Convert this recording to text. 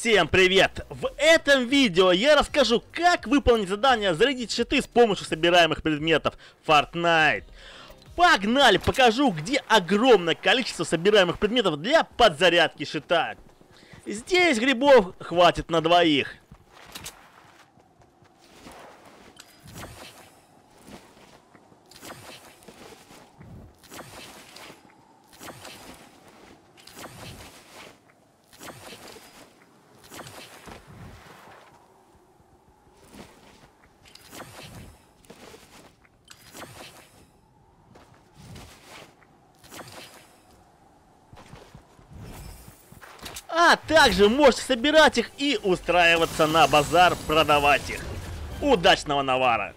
Всем привет! В этом видео я расскажу, как выполнить задание «Зарядить щиты» с помощью собираемых предметов Fortnite. Погнали! Покажу, где огромное количество собираемых предметов для подзарядки щита. Здесь грибов хватит на двоих. А также можете собирать их и устраиваться на базар, продавать их. Удачного навара!